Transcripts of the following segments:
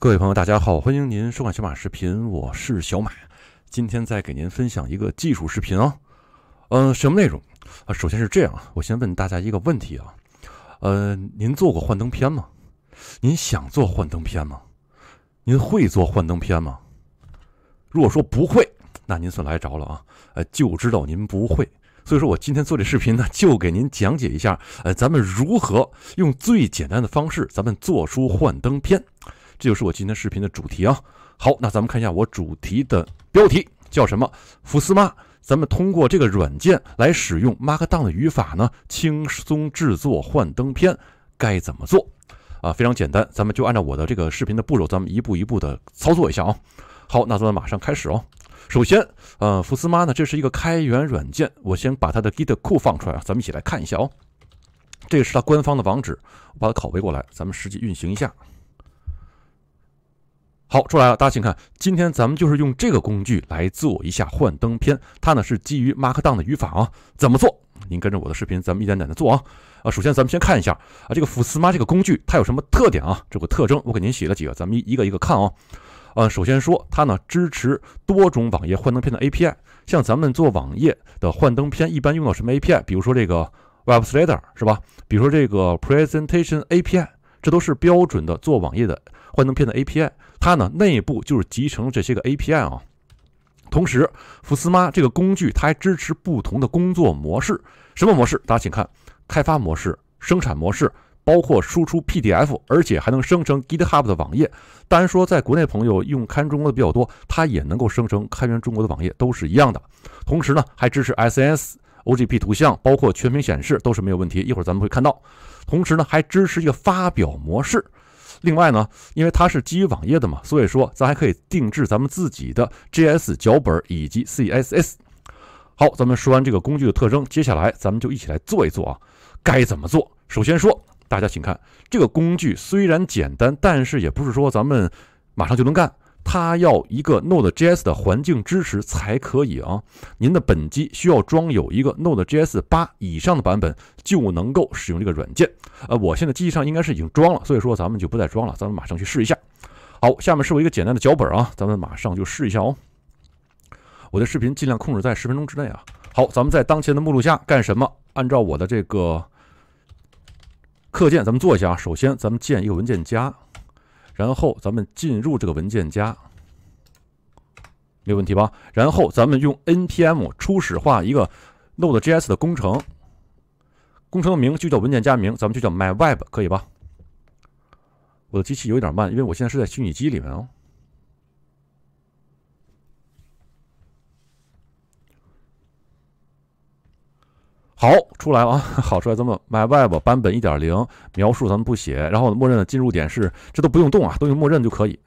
各位朋友，大家好，欢迎您收看小马视频，我是小马。今天再给您分享一个技术视频啊，嗯，什么内容啊？首先是这样，我先问大家一个问题啊，呃，您做过幻灯片吗？您想做幻灯片吗？您会做幻灯片吗？如果说不会，那您算来着了啊，呃，就知道您不会，所以说我今天做这视频呢，就给您讲解一下，呃，咱们如何用最简单的方式，咱们做出幻灯片。这就是我今天视频的主题啊！好，那咱们看一下我主题的标题叫什么？福斯妈，咱们通过这个软件来使用 Markdown 的语法呢，轻松制作幻灯片，该怎么做啊？非常简单，咱们就按照我的这个视频的步骤，咱们一步一步的操作一下啊！好，那咱们马上开始哦。首先，呃，福斯妈呢，这是一个开源软件，我先把它的 Git 库放出来啊，咱们一起来看一下哦。这个是它官方的网址，我把它拷贝过来，咱们实际运行一下。好，出来了，大家请看，今天咱们就是用这个工具来做一下幻灯片，它呢是基于 Markdown 的语法啊。怎么做？您跟着我的视频，咱们一点点的做啊。啊，首先咱们先看一下啊，这个 s m 妈这个工具它有什么特点啊？这个特征我给您写了几个，咱们一一个一个看啊。呃，首先说它呢支持多种网页幻灯片的 API，像咱们做网页的幻灯片一般用到什么 API？比如说这个 Web Slider 是吧？比如说这个 Presentation API，这都是标准的做网页的。幻灯片的 API，它呢内部就是集成这些个 API 啊。同时，福斯妈这个工具，它还支持不同的工作模式。什么模式？大家请看：开发模式、生产模式，包括输出 PDF，而且还能生成 GitHub 的网页。当然说，在国内朋友用开源中国的比较多，它也能够生成开源中国的网页，都是一样的。同时呢，还支持 SSOGP 图像，包括全屏显示都是没有问题。一会儿咱们会看到。同时呢，还支持一个发表模式。另外呢，因为它是基于网页的嘛，所以说咱还可以定制咱们自己的 JS 脚本以及 CSS。好，咱们说完这个工具的特征，接下来咱们就一起来做一做啊，该怎么做？首先说，大家请看，这个工具虽然简单，但是也不是说咱们马上就能干。它要一个 Node.js 的环境支持才可以啊！您的本机需要装有一个 Node.js 八以上的版本，就能够使用这个软件。呃，我现在机器上应该是已经装了，所以说咱们就不再装了，咱们马上去试一下。好，下面是一个简单的脚本啊，咱们马上就试一下哦。我的视频尽量控制在十分钟之内啊。好，咱们在当前的目录下干什么？按照我的这个课件，咱们做一下啊。首先，咱们建一个文件夹。然后咱们进入这个文件夹，没有问题吧？然后咱们用 NPM 初始化一个 Node.js 的工程，工程的名就叫文件夹名，咱们就叫 my web，可以吧？我的机器有点慢，因为我现在是在虚拟机里面。哦。好，出来了啊！好出来，咱们 my web 版本一点零，描述咱们不写，然后默认的进入点是，这都不用动啊，都用默认就可以。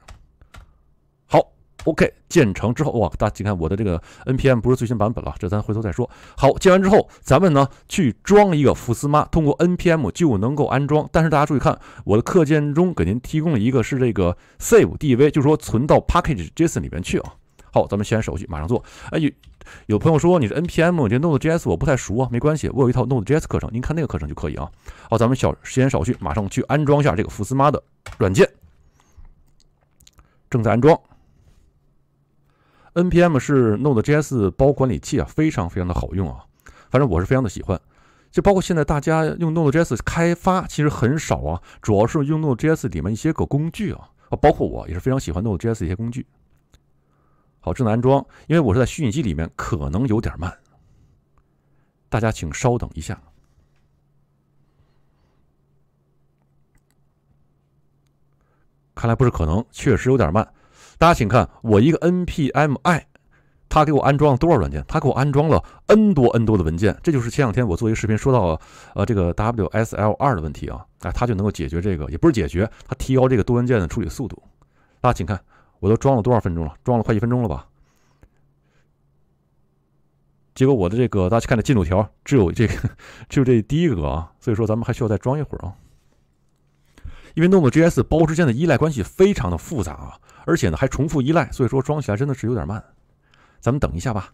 好，OK，建成之后，哇，大家看我的这个 NPM 不是最新版本了，这咱回头再说。好，建完之后，咱们呢去装一个福斯妈，通过 NPM 就能够安装。但是大家注意看，我的课件中给您提供了一个是这个 save d v 就是说存到 package.json 里面去啊。好，咱们先手续，马上做。哎，有有朋友说你是 NPM 这 Node.js 我不太熟啊，没关系，我有一套 Node.js 课程，您看那个课程就可以啊。好，咱们小时间少叙，马上去安装一下这个福斯妈的软件。正在安装。NPM 是 Node.js 包管理器啊，非常非常的好用啊，反正我是非常的喜欢。就包括现在大家用 Node.js 开发其实很少啊，主要是用 Node.js 里面一些个工具啊，啊，包括我也是非常喜欢 Node.js 一些工具。好，正在安装，因为我是在虚拟机里面，可能有点慢。大家请稍等一下。看来不是可能，确实有点慢。大家请看，我一个 npm i，他给我安装了多少软件？他给我安装了 n 多 n 多的文件。这就是前两天我做一个视频说到，呃，这个 WSL 二的问题啊，哎，它就能够解决这个，也不是解决，它提高这个多文件的处理速度。大家请看。我都装了多少分钟了？装了快一分钟了吧？结果我的这个大家看这进度条，只有这个，只有这第一个格啊。所以说，咱们还需要再装一会儿啊。因为 n o nova g s 包之间的依赖关系非常的复杂啊，而且呢还重复依赖，所以说装起来真的是有点慢。咱们等一下吧。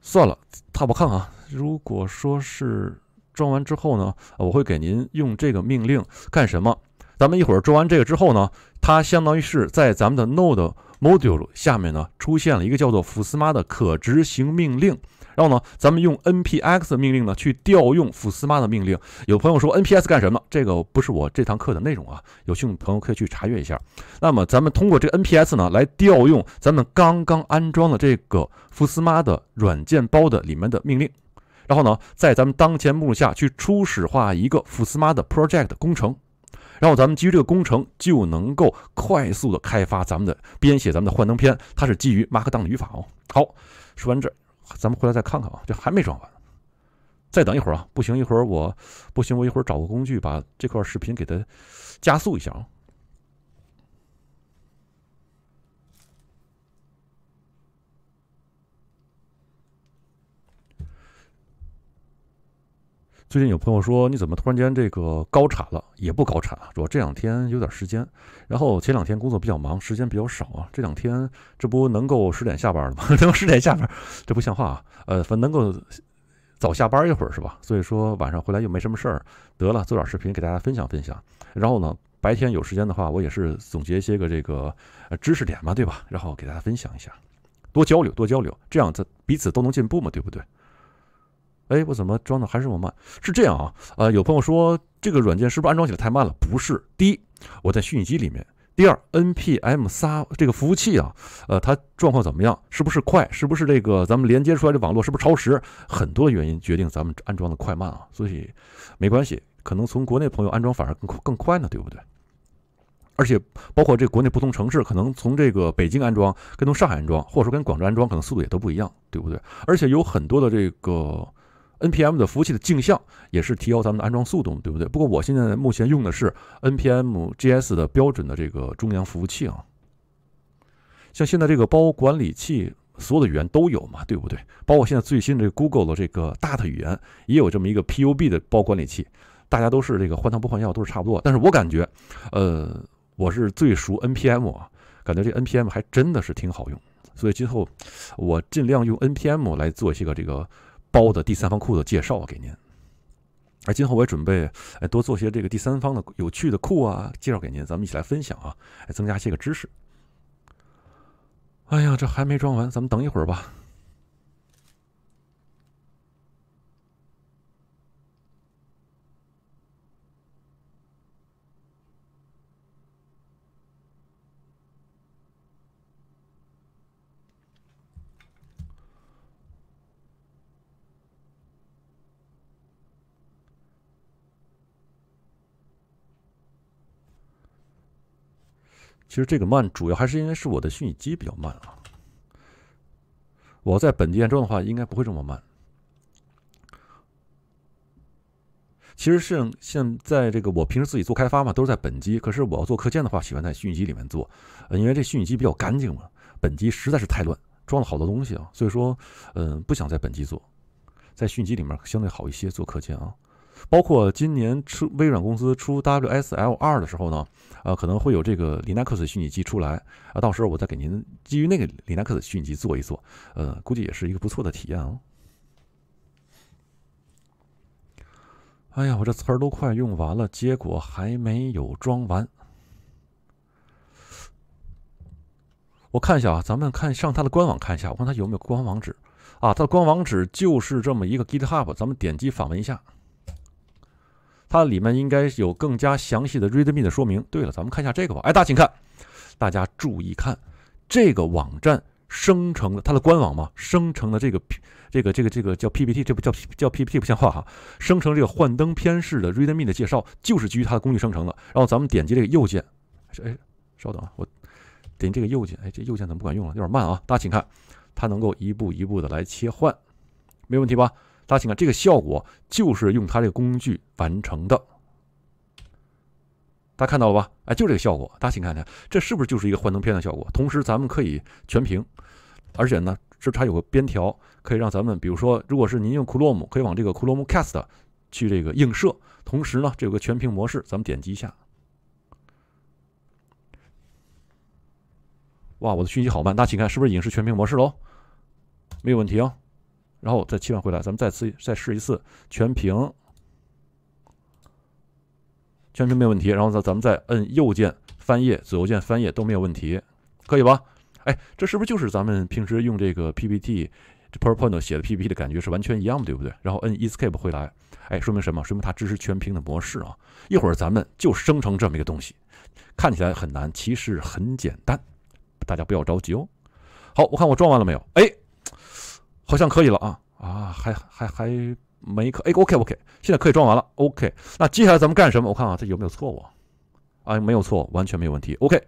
算了，他不看啊。如果说是……装完之后呢，我会给您用这个命令干什么？咱们一会儿装完这个之后呢，它相当于是在咱们的 Node Module 下面呢出现了一个叫做福斯妈的可执行命令。然后呢，咱们用 Npx 命令呢去调用福斯妈的命令。有朋友说 Npx 干什么？这个不是我这堂课的内容啊，有兴趣的朋友可以去查阅一下。那么咱们通过这个 Npx 呢来调用咱们刚刚安装的这个福斯妈的软件包的里面的命令。然后呢，在咱们当前目录下去初始化一个富斯妈的 project 工程，然后咱们基于这个工程就能够快速的开发咱们的编写咱们的幻灯片，它是基于 Markdown 的语法哦。好，说完这，咱们回来再看看啊，这还没装完，再等一会儿啊，不行，一会儿我不行，我一会儿找个工具把这块视频给它加速一下啊。最近有朋友说你怎么突然间这个高产了也不高产啊？主要这两天有点时间，然后前两天工作比较忙，时间比较少啊。这两天这不能够十点下班了吗？能十点下班，这不像话啊。呃，反能够早下班一会儿是吧？所以说晚上回来又没什么事儿，得了做点视频给大家分享分享。然后呢白天有时间的话，我也是总结一些个这个呃知识点嘛，对吧？然后给大家分享一下，多交流多交流，这样子彼此都能进步嘛，对不对？哎，我怎么装的还是这么慢？是这样啊，呃，有朋友说这个软件是不是安装起来太慢了？不是，第一，我在虚拟机里面；第二，NPM 三这个服务器啊，呃，它状况怎么样？是不是快？是不是这个咱们连接出来的网络是不是超时？很多原因决定咱们安装的快慢啊，所以没关系，可能从国内朋友安装反而更更快呢，对不对？而且包括这国内不同城市，可能从这个北京安装，跟从上海安装，或者说跟广州安装，可能速度也都不一样，对不对？而且有很多的这个。NPM 的服务器的镜像也是提高咱们的安装速度，对不对？不过我现在目前用的是 NPM GS 的标准的这个中央服务器啊。像现在这个包管理器，所有的语言都有嘛，对不对？包括现在最新的 Google 的这个 Dart 语言也有这么一个 pub 的包管理器。大家都是这个换汤不换药，都是差不多。但是我感觉，呃，我是最熟 NPM 啊，感觉这 NPM 还真的是挺好用，所以今后我尽量用 NPM 来做一些个这个。包的第三方库的介绍啊，给您。而今后我也准备，哎，多做些这个第三方的有趣的库啊，介绍给您，咱们一起来分享啊，哎，增加些个知识。哎呀，这还没装完，咱们等一会儿吧。其实这个慢主要还是因为是我的虚拟机比较慢啊。我在本地安装的话，应该不会这么慢。其实是现在这个我平时自己做开发嘛，都是在本机。可是我要做课件的话，喜欢在虚拟机里面做，因为这虚拟机比较干净嘛。本机实在是太乱，装了好多东西啊，所以说嗯不想在本机做，在虚拟机里面相对好一些做课件啊。包括今年出微软公司出 WSL 二的时候呢，呃，可能会有这个 Linux 虚拟机出来啊，到时候我再给您基于那个 Linux 虚拟机做一做，呃，估计也是一个不错的体验啊。哎呀，我这词儿都快用完了，结果还没有装完。我看一下啊，咱们看上它的官网看一下，我看它有没有官网网址啊？它的官网址就是这么一个 GitHub，咱们点击访问一下。它里面应该有更加详细的 README 的说明。对了，咱们看一下这个吧。哎，大家请看，大家注意看，这个网站生成的它的官网嘛，生成的这个这个这个这个叫 PPT，这不叫叫 PPT 不像话哈。生成这个幻灯片式的 README 的介绍，就是基于它的工具生成的。然后咱们点击这个右键，哎，稍等啊，我点这个右键，哎，这右键怎么不管用了？有点慢啊。大家请看，它能够一步一步的来切换，没问题吧？大家请看这个效果，就是用它这个工具完成的。大家看到了吧？哎，就这个效果。大家请看一下，这是不是就是一个幻灯片的效果？同时，咱们可以全屏，而且呢，这它有个边条，可以让咱们，比如说，如果是您用库洛姆，可以往这个库洛姆 cast 去这个映射。同时呢，这有个全屏模式，咱们点击一下。哇，我的讯息好慢！大家请看，是不是影视全屏模式喽？没有问题啊。然后再切换回来，咱们再次再试一次全屏，全屏没有问题。然后咱咱们再摁右键翻页，左右键翻页都没有问题，可以吧？哎，这是不是就是咱们平时用这个 PPT、这 PowerPoint 写的 PPT 的感觉是完全一样的，对不对？然后摁 Escape 回来，哎，说明什么？说明它支持全屏的模式啊！一会儿咱们就生成这么一个东西，看起来很难，其实很简单，大家不要着急哦。好，我看我装完了没有？哎。好像可以了啊啊，还还还没可哎，OK OK，现在可以装完了 OK。那接下来咱们干什么？我看啊，这有没有错误？啊，没有错完全没有问题 OK。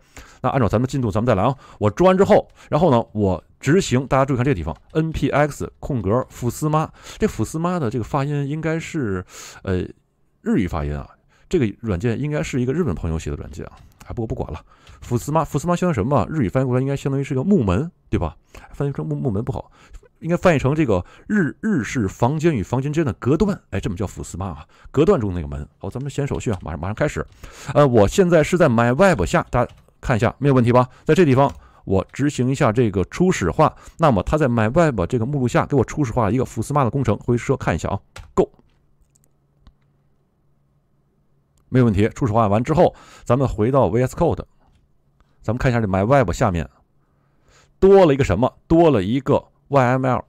那按照咱们进度，咱们再来啊。我装完之后，然后呢，我执行，大家注意看这个地方，N P X 空格福斯妈。这福斯妈的这个发音应该是呃日语发音啊。这个软件应该是一个日本朋友写的软件啊。哎，不过不管了，福斯妈福斯妈相当于什么？日语翻译过来应该相当于是个木门，对吧？翻译成木木门不好。应该翻译成这个日日式房间与房间之间的隔断，哎，这么叫辅司吗？啊，隔断中那个门。好，咱们先手续啊，马上马上开始。呃，我现在是在 my web 下，大家看一下没有问题吧？在这地方我执行一下这个初始化，那么它在 my web 这个目录下给我初始化一个辅司妈的工程。回车看一下啊，Go，没有问题。初始化完之后，咱们回到 VS Code，咱们看一下这 my web 下面多了一个什么？多了一个。YML，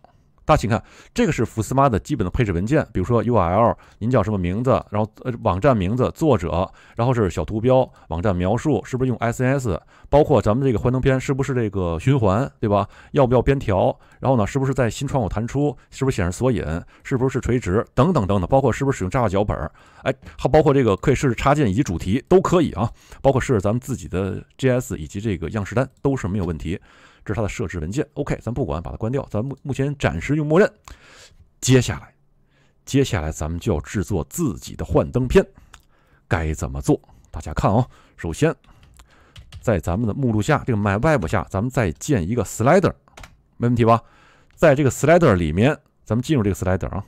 大家请看，这个是福斯妈的基本的配置文件。比如说 URL，您叫什么名字？然后呃，网站名字、作者，然后是小图标、网站描述，是不是用 SNS？包括咱们这个幻灯片是不是这个循环？对吧？要不要边条？然后呢，是不是在新窗口弹出？是不是显示索引？是不是垂直？等等等等，包括是不是使用 Java 脚本？哎，还包括这个可以设置插件以及主题都可以啊。包括设置咱们自己的 JS 以及这个样式单都是没有问题。是它的设置文件，OK，咱不管，把它关掉。咱目目前暂时用默认。接下来，接下来咱们就要制作自己的幻灯片，该怎么做？大家看啊，首先在咱们的目录下，这个 My Web 下，咱们再建一个 Slider，没问题吧？在这个 Slider 里面，咱们进入这个 Slider 啊。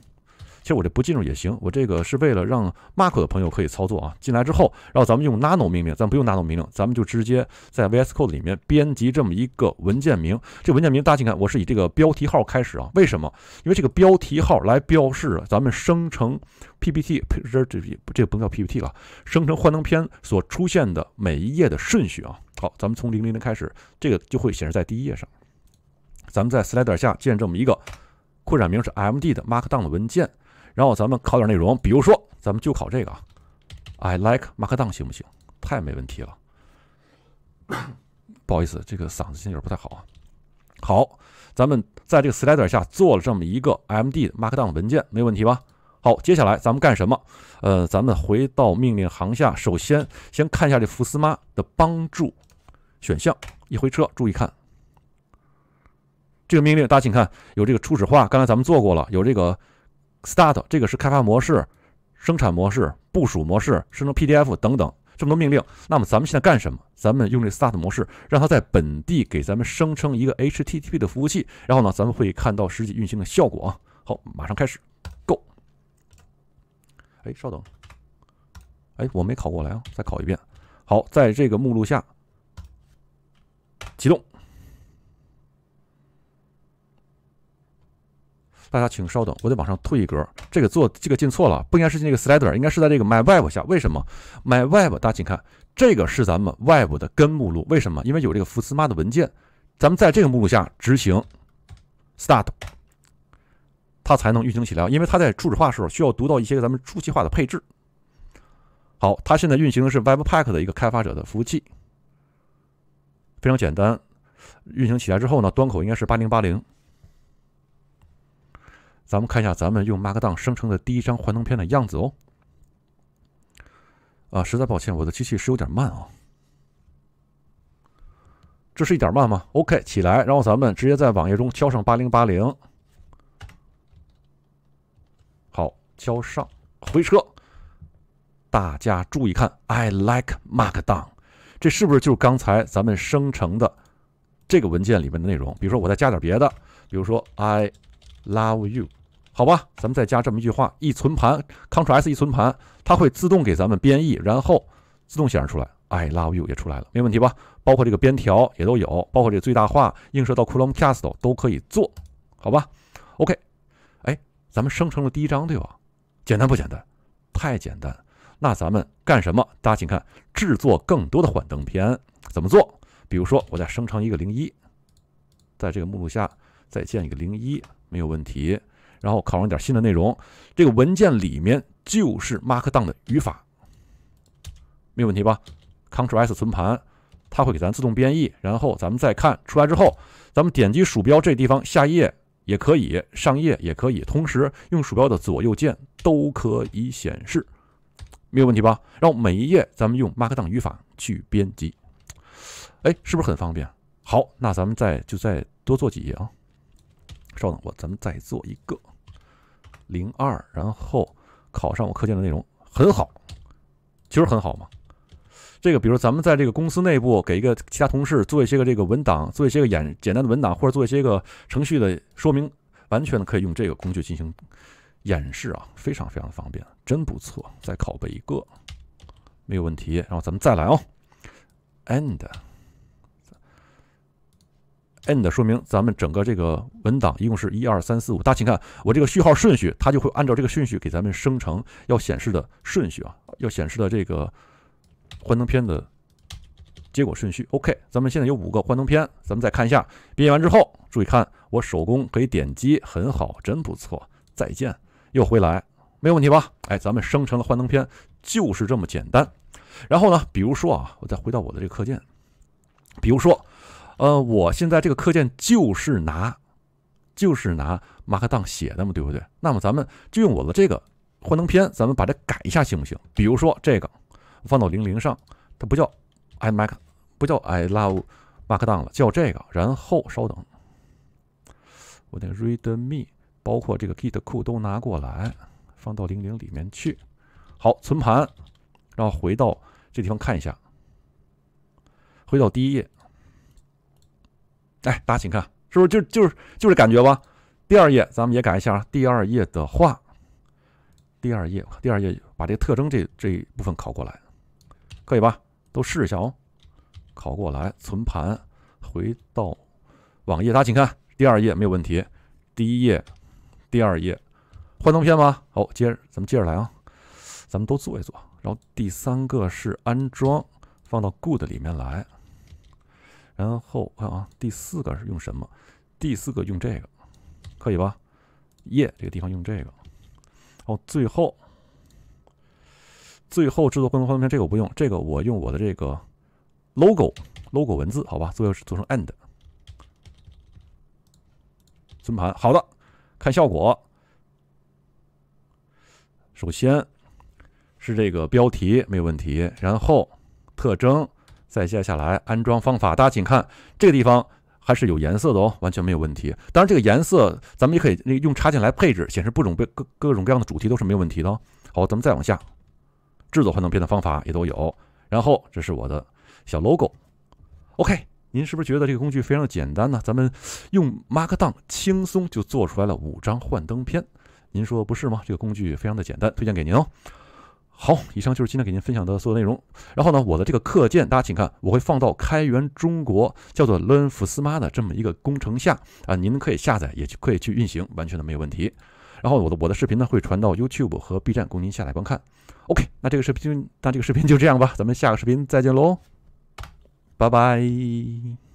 其实我这不进入也行，我这个是为了让 m a r c 的朋友可以操作啊。进来之后，然后咱们用 Nano 命令，咱不用 Nano 命令，咱们就直接在 VS Code 里面编辑这么一个文件名。这文件名大家请看，我是以这个标题号开始啊。为什么？因为这个标题号来标示咱们生成 PPT，这这这这不能叫 PPT 了，生成幻灯片所出现的每一页的顺序啊。好，咱们从零零零开始，这个就会显示在第一页上。咱们在 Slider 下建这么一个扩展名是 MD 的 Markdown 文件。然后咱们考点内容，比如说，咱们就考这个啊，I like Markdown，行不行？太没问题了。不好意思，这个嗓子今点不太好啊。好，咱们在这个 slider 下做了这么一个 md Markdown 文件，没问题吧？好，接下来咱们干什么？呃，咱们回到命令行下，首先先看一下这福斯妈的帮助选项，一回车，注意看这个命令，大家请看，有这个初始化，刚才咱们做过了，有这个。start 这个是开发模式、生产模式、部署模式、生成 PDF 等等这么多命令。那么咱们现在干什么？咱们用这 start 模式，让它在本地给咱们生成一个 HTTP 的服务器。然后呢，咱们会看到实际运行的效果啊。好，马上开始，Go。哎，稍等，哎，我没考过来啊，再考一遍。好，在这个目录下启动。大家请稍等，我得往上退一格。这个做这个进错了，不应该是进这个 slider，应该是在这个 my web 下。为什么 my web？大家请看，这个是咱们 web 的根目录。为什么？因为有这个福斯妈的文件。咱们在这个目录下执行 start，它才能运行起来。因为它在初始化时候需要读到一些咱们初期化的配置。好，它现在运行的是 webpack 的一个开发者的服务器。非常简单，运行起来之后呢，端口应该是八零八零。咱们看一下咱们用 Markdown 生成的第一张幻灯片的样子哦。啊，实在抱歉，我的机器是有点慢啊。这是一点慢吗？OK，起来，然后咱们直接在网页中敲上八零八零。好，敲上回车。大家注意看，I like Markdown，这是不是就是刚才咱们生成的这个文件里面的内容？比如说我再加点别的，比如说 I love you。好吧，咱们再加这么一句话：一存盘，Ctrl+S 一存盘，它会自动给咱们编译，然后自动显示出来。I love you 也出来了，没问题吧？包括这个边条也都有，包括这个最大化映射到 c h l o n Cast 都都可以做，好吧？OK，哎，咱们生成了第一张，对吧？简单不简单？太简单。那咱们干什么？大家请看，制作更多的幻灯片怎么做？比如说，我再生成一个零一，在这个目录下再建一个零一，没有问题。然后考上点新的内容，这个文件里面就是 Markdown 的语法，没有问题吧？Ctrl S 存盘，它会给咱自动编译。然后咱们再看出来之后，咱们点击鼠标这地方下页也可以，上页也可以，同时用鼠标的左右键都可以显示，没有问题吧？然后每一页咱们用 Markdown 语法去编辑，哎，是不是很方便？好，那咱们再就再多做几页啊。稍等，我咱们再做一个。零二，然后考上我课件的内容很好，其实很好嘛。这个，比如咱们在这个公司内部给一个其他同事做一些个这个文档，做一些个简简单的文档，或者做一些个程序的说明，完全可以用这个工具进行演示啊，非常非常的方便，真不错。再拷贝一个，没有问题。然后咱们再来哦。End。end 说明，咱们整个这个文档一共是一二三四五，大家请看我这个序号顺序，它就会按照这个顺序给咱们生成要显示的顺序啊，要显示的这个幻灯片的结果顺序。OK，咱们现在有五个幻灯片，咱们再看一下。编译完之后，注意看我手工可以点击，很好，真不错。再见，又回来，没有问题吧？哎，咱们生成了幻灯片，就是这么简单。然后呢，比如说啊，我再回到我的这个课件，比如说。呃，我现在这个课件就是拿，就是拿 Markdown 写的嘛，对不对？那么咱们就用我的这个幻灯片，咱们把它改一下，行不行？比如说这个放到零零上，它不叫 I m a r k 不叫 I Love Markdown 了，叫这个。然后稍等，我得 read me，包括这个 Git 库都拿过来放到零零里面去。好，存盘，然后回到这地方看一下，回到第一页。哎，大家请看，是不是就就是就是感觉吧？第二页，咱们也改一下啊。第二页的话，第二页，第二页，把这个特征这这一部分拷过来，可以吧？都试一下哦。拷过来，存盘，回到网页。大家请看，第二页没有问题。第一页，第二页，幻灯片吗？好，接着咱们接着来啊。咱们都做一做。然后第三个是安装，放到 Good 里面来。然后看啊，第四个是用什么？第四个用这个，可以吧？yeah,，这个地方用这个。哦，最后，最后制作功能封面，这个我不用，这个我用我的这个 logo，logo 文字，好吧？最后是做成 end。存盘，好的，看效果。首先是这个标题没有问题，然后特征。再接下来安装方法，大家请看这个地方还是有颜色的哦，完全没有问题。当然这个颜色咱们也可以用插件来配置显示，各种各各种各样的主题都是没有问题的。好，咱们再往下制作幻灯片的方法也都有。然后这是我的小 logo。OK，您是不是觉得这个工具非常简单呢？咱们用 Markdown 轻松就做出来了五张幻灯片，您说不是吗？这个工具非常的简单，推荐给您哦。好，以上就是今天给您分享的所有内容。然后呢，我的这个课件，大家请看，我会放到开源中国叫做 Learn f 傅斯妈的这么一个工程下啊，您可以下载，也去可以去运行，完全的没有问题。然后我的我的视频呢，会传到 YouTube 和 B 站供您下载观看。OK，那这个视频，那这个视频就这样吧，咱们下个视频再见喽，拜拜。